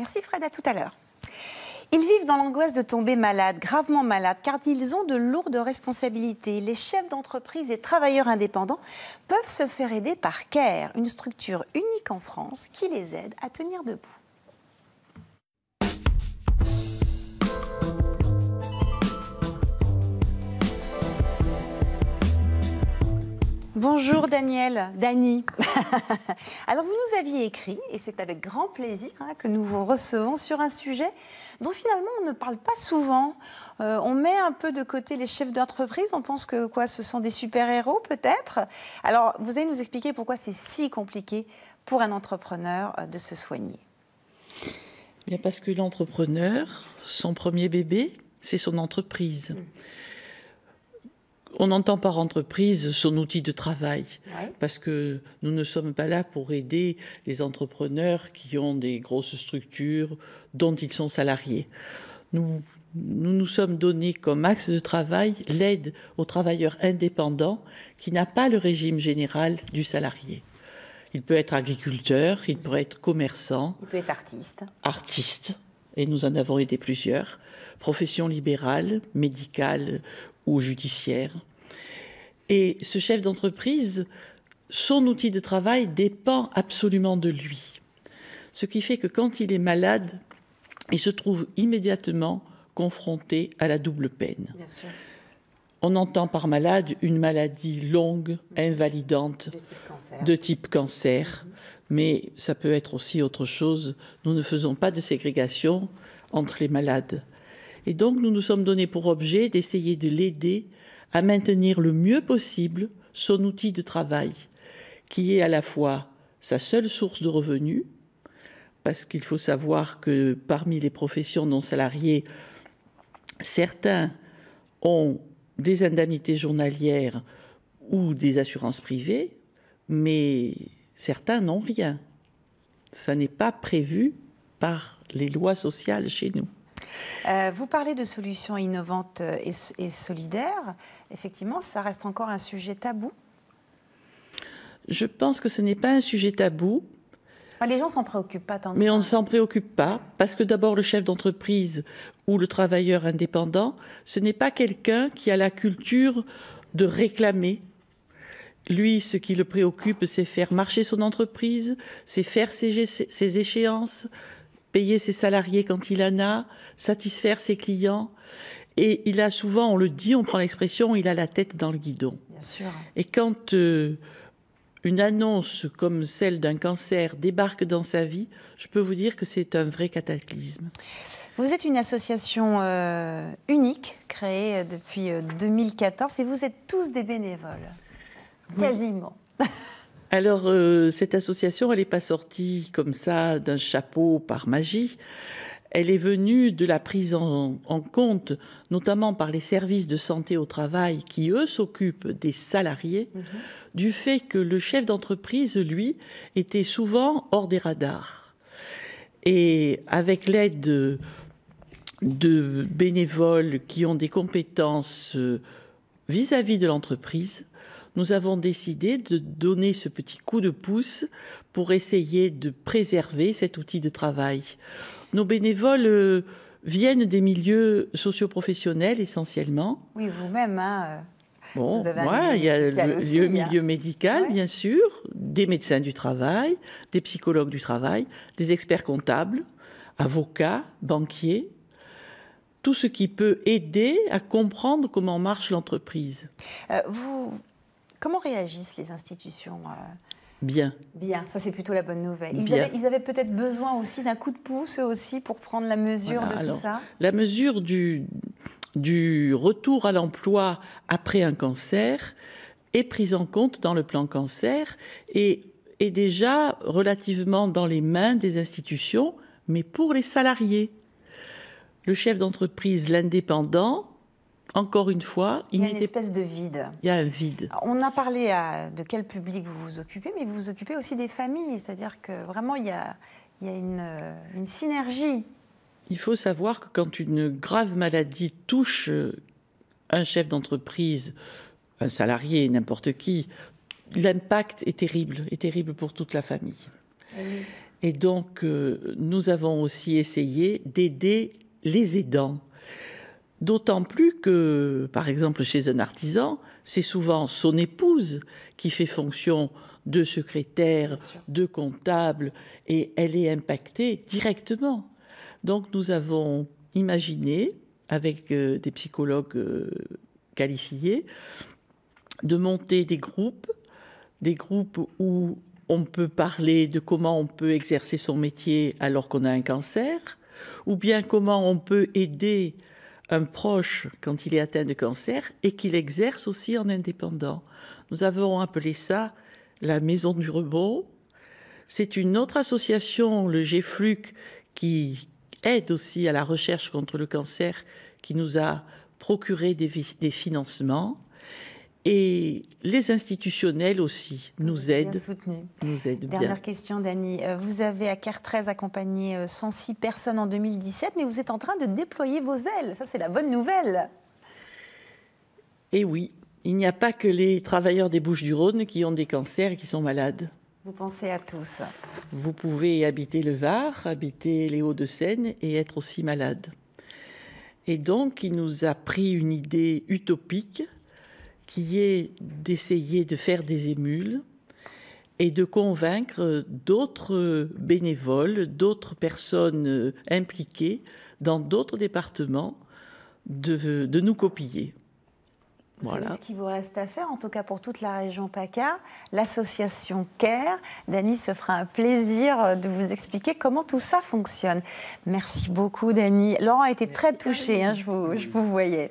Merci Fred, à tout à l'heure. Ils vivent dans l'angoisse de tomber malades, gravement malades, car ils ont de lourdes responsabilités. Les chefs d'entreprise et travailleurs indépendants peuvent se faire aider par CARE, une structure unique en France qui les aide à tenir debout. Bonjour Daniel, Dani. Alors vous nous aviez écrit, et c'est avec grand plaisir hein, que nous vous recevons sur un sujet dont finalement on ne parle pas souvent. Euh, on met un peu de côté les chefs d'entreprise, on pense que quoi, ce sont des super-héros peut-être. Alors vous allez nous expliquer pourquoi c'est si compliqué pour un entrepreneur euh, de se soigner. Eh bien parce que l'entrepreneur, son premier bébé, c'est son entreprise. Mm on entend par entreprise son outil de travail, parce que nous ne sommes pas là pour aider les entrepreneurs qui ont des grosses structures dont ils sont salariés. Nous nous sommes donné comme axe de travail l'aide aux travailleurs indépendants qui n'a pas le régime général du salarié. Il peut être agriculteur, il peut être commerçant. Il peut être artiste. Artiste, et nous en avons aidé plusieurs. Profession libérale, médicale ou judiciaire. Et ce chef d'entreprise, son outil de travail dépend absolument de lui. Ce qui fait que quand il est malade, il se trouve immédiatement confronté à la double peine. On entend par malade une maladie longue, invalidante, de type cancer, mais ça peut être aussi autre chose. Nous ne faisons pas de ségrégation entre les malades. Et donc nous nous sommes donnés pour objet d'essayer de l'aider à maintenir le mieux possible son outil de travail, qui est à la fois sa seule source de revenus, parce qu'il faut savoir que parmi les professions non salariées, certains ont des indemnités journalières ou des assurances privées, mais certains n'ont rien. Ça n'est pas prévu par les lois sociales chez nous. Euh, vous parlez de solutions innovantes euh, et, et, solidaires. Effectivement, ça reste encore un sujet tabou. Je pense que ce n'est pas un sujet tabou. Ah, les gens s'en préoccupent pas tant. Que Mais on ne s'en préoccupe pas parce que d'abord le chef d'entreprise ou le travailleur indépendant, ce n'est pas quelqu'un qui a la culture de réclamer, lui, ce qui le préoccupe, c'est faire marcher son entreprise, c'est faire ses, ses, échéances, payer ses salariés quand il en a, satisfaire ses clients. Et il a souvent, on le dit, on prend l'expression, il a la tête dans le guidon. Bien sûr. Et quand euh, une annonce comme celle d'un cancer débarque dans sa vie, je peux vous dire que c'est un vrai cataclysme. Vous êtes une association euh, unique, créée euh, depuis 2014, et vous êtes tous des bénévoles, quasiment. Alors, euh, cette association, elle n'est pas sortie comme ça d'un chapeau par magie. Elle est venue de la prise en, compte, notamment par les services de santé au travail qui, eux, s'occupent des salariés, mhm. du fait que le chef d'entreprise, lui, était souvent hors des radars. Et avec l'aide de, bénévoles qui ont des compétences vis à -vis de l'entreprise, nous avons décidé de donner ce petit coup de pouce pour essayer de préserver cet outil de travail. Nos bénévoles euh, viennent des milieux socioprofessionnels essentiellement. Oui, vous-même. Hein, euh, Bon, il y a le, hein. milieu médical, bien sûr, des médecins du travail, des psychologues du travail, des experts comptables, avocats, banquiers, tout ce qui peut aider à comprendre comment marche l'entreprise. Euh, vous, Comment réagissent les institutions euh, Bien. Bien, ça c'est plutôt la bonne nouvelle. Ils avaient, peut-être besoin aussi d'un coup de pouce, eux aussi, pour prendre la mesure de tout ça La mesure du retour à l'emploi après un cancer est prise en compte dans le plan cancer et est déjà relativement dans les mains des institutions, mais pour les salariés. Le chef d'entreprise, l'indépendant, encore une fois, il, y a une espèce de vide. Il y a un vide. On a parlé à de quel public vous vous occupez, mais vous vous occupez aussi des familles, c'est-à-dire que vraiment il y a, il une, euh, une, synergie. Il faut savoir que quand une grave maladie touche euh, un chef d'entreprise, un salarié, n'importe qui, l'impact est terrible, est terrible pour toute la famille. Eh Et donc, euh, nous avons aussi essayé d'aider les aidants D'autant plus que, par exemple, chez un artisan, c'est souvent son épouse qui fait fonction de secrétaire, de comptable, et elle est impactée directement. Donc nous avons imaginé, avec euh, des psychologues euh, qualifiés, de monter des groupes, des groupes où on peut parler de comment on peut exercer son métier alors qu'on a un cancer, ou bien comment on peut aider un proche quand il est atteint de cancer et qu'il exerce aussi en indépendant. Nous avons appelé ça la Maison du Rebond. C'est une autre association, le GFLUC, qui aide aussi à la recherche contre le cancer, qui nous a procuré des, des financements. Et les institutionnels aussi nous aident. Bien Nous aident Dernière question, Dani. Euh, vous avez à CAR 13 accompagné 106 euh, personnes en 2017, mais vous êtes en train de déployer vos ailes. Ça, c'est la bonne nouvelle. Et eh oui, il n'y a pas que les travailleurs des Bouches-du-Rhône qui ont des cancers et qui sont malades. Vous pensez à tous. Vous pouvez habiter le Var, habiter les Hauts-de-Seine et être aussi malade. Et donc, il nous a pris une idée utopique qui est d'essayer de faire des émules et de convaincre d'autres bénévoles, d'autres personnes euh, impliquées dans d'autres départements de, nous copier. voilà. C'est ce qu'il vous reste à faire, en tout cas pour toute la région PACA. L'association CARE, Dany se fera un plaisir de vous expliquer comment tout ça fonctionne. Merci beaucoup, Dany. Laurent a été très touché, hein, je, vous, je vous voyais.